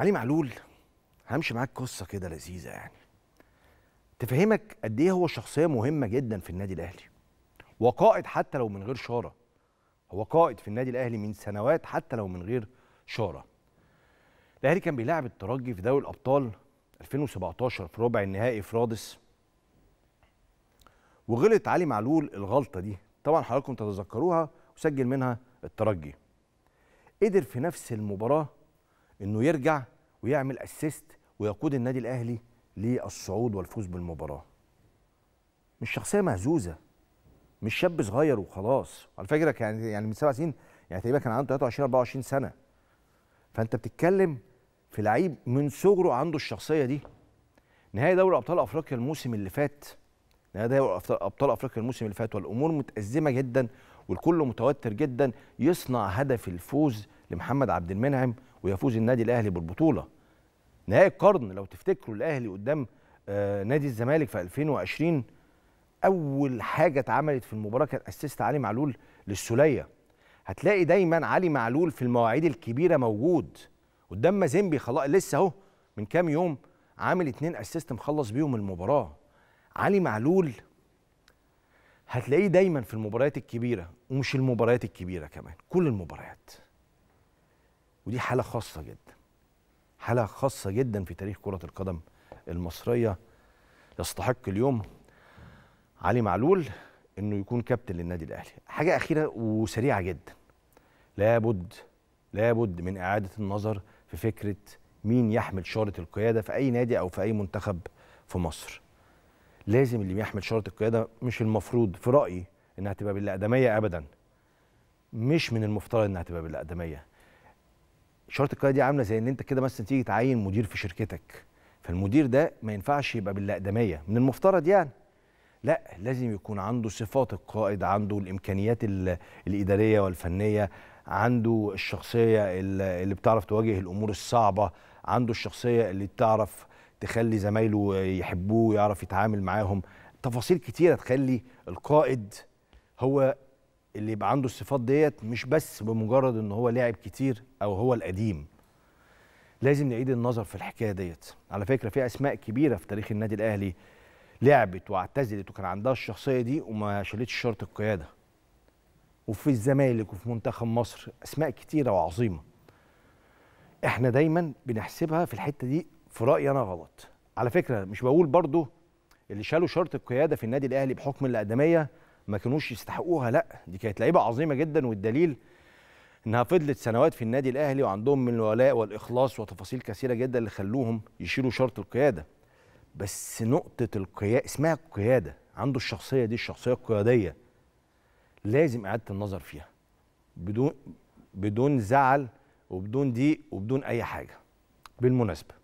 علي معلول همشي معاك قصه كده لذيذه يعني تفهمك قد ايه هو شخصيه مهمه جدا في النادي الاهلي وقائد حتى لو من غير شاره هو قائد في النادي الاهلي من سنوات حتى لو من غير شاره الاهلي كان بيلعب الترجي في دوري الابطال 2017 في ربع النهائي في رادس وغلط علي معلول الغلطه دي طبعا حضراتكم تتذكروها وسجل منها الترجي قدر في نفس المباراه انه يرجع ويعمل اسيست ويقود النادي الاهلي للصعود والفوز بالمباراه مش شخصيه مهزوزه مش شاب صغير وخلاص على فكره كان يعني من سبع سنين يعني تقريبا كان عنده 23 24 سنه فانت بتتكلم في لعيب من صغره عنده الشخصيه دي نهائي دوري ابطال افريقيا الموسم اللي فات نهائي دوري ابطال افريقيا الموسم اللي فات والامور متازمه جدا والكل متوتر جدا يصنع هدف الفوز لمحمد عبد المنعم ويفوز النادي الاهلي بالبطوله نهائي القرن لو تفتكروا الاهلي قدام آه، نادي الزمالك في 2020 اول حاجه اتعملت في المباراه كان اسيست علي معلول للسوليه هتلاقي دايما علي معلول في المواعيد الكبيره موجود قدام مازيمبي خلاص لسه اهو من كام يوم عامل اتنين اسيست مخلص بيهم المباراه علي معلول هتلاقيه دايما في المباريات الكبيره ومش المباريات الكبيره كمان كل المباريات ودي حاله خاصه جدا حاله خاصه جدا في تاريخ كره القدم المصريه يستحق اليوم علي معلول انه يكون كابتن للنادي الاهلي حاجه اخيره وسريعه جدا لابد لابد من اعاده النظر في فكره مين يحمل شاره القياده في اي نادي او في اي منتخب في مصر لازم اللي بيحمل شاره القياده مش المفروض في رايي انها تبقى بالاقدميه ابدا مش من المفترض انها تبقى بالاقدميه شرط القيادة دي عامله زي ان انت كده مثلا تيجي تعين مدير في شركتك فالمدير ده ما ينفعش يبقى بالأقدمية من المفترض يعني لا لازم يكون عنده صفات القائد عنده الامكانيات الاداريه والفنيه عنده الشخصيه اللي بتعرف تواجه الامور الصعبه عنده الشخصيه اللي بتعرف تخلي زمايله يحبوه ويعرف يتعامل معاهم تفاصيل كتيره تخلي القائد هو اللي يبقى عنده الصفات ديت مش بس بمجرد ان هو لاعب كتير او هو القديم لازم نعيد النظر في الحكايه ديت على فكره في اسماء كبيره في تاريخ النادي الاهلي لعبت واعتزلت وكان عندها الشخصيه دي وما شالتش شرط القياده وفي الزمالك وفي منتخب مصر اسماء كتيره وعظيمه احنا دايما بنحسبها في الحته دي في رايي انا غلط على فكره مش بقول برضو اللي شالوا شرط القياده في النادي الاهلي بحكم الاقدميه ما كانوش يستحقوها لا دي كانت لعيبه عظيمه جدا والدليل انها فضلت سنوات في النادي الاهلي وعندهم من الولاء والاخلاص وتفاصيل كثيره جدا اللي خلوهم يشيلوا شرط القياده بس نقطه القياده اسمها القياده عنده الشخصيه دي الشخصيه القياديه لازم اعاده النظر فيها بدون بدون زعل وبدون ضيق وبدون اي حاجه بالمناسبه